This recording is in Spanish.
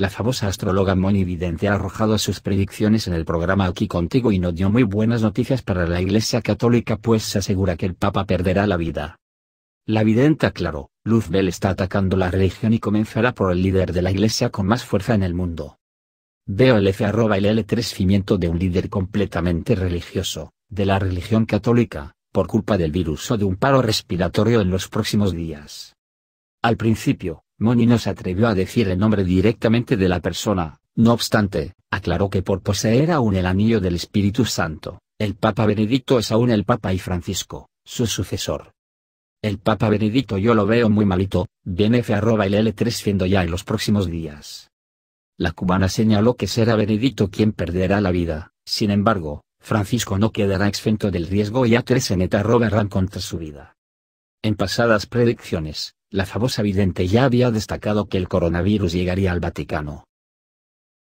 la famosa astróloga Moni Vidente ha arrojado sus predicciones en el programa Aquí Contigo y no dio muy buenas noticias para la Iglesia Católica pues se asegura que el Papa perderá la vida. La vidente aclaró, Luzbel está atacando la religión y comenzará por el líder de la Iglesia con más fuerza en el mundo. Veo el F arroba el L3 cimiento de un líder completamente religioso, de la religión católica, por culpa del virus o de un paro respiratorio en los próximos días. Al principio, Moni no se atrevió a decir el nombre directamente de la persona, no obstante, aclaró que por poseer aún el anillo del Espíritu Santo, el Papa Benedicto es aún el Papa y Francisco, su sucesor. El Papa Benedicto yo lo veo muy malito, bnf arroba el L3 siendo ya en los próximos días. La cubana señaló que será Benedicto quien perderá la vida, sin embargo, Francisco no quedará exento del riesgo y a tres en arroba contra su vida. En pasadas predicciones, la famosa vidente ya había destacado que el coronavirus llegaría al Vaticano.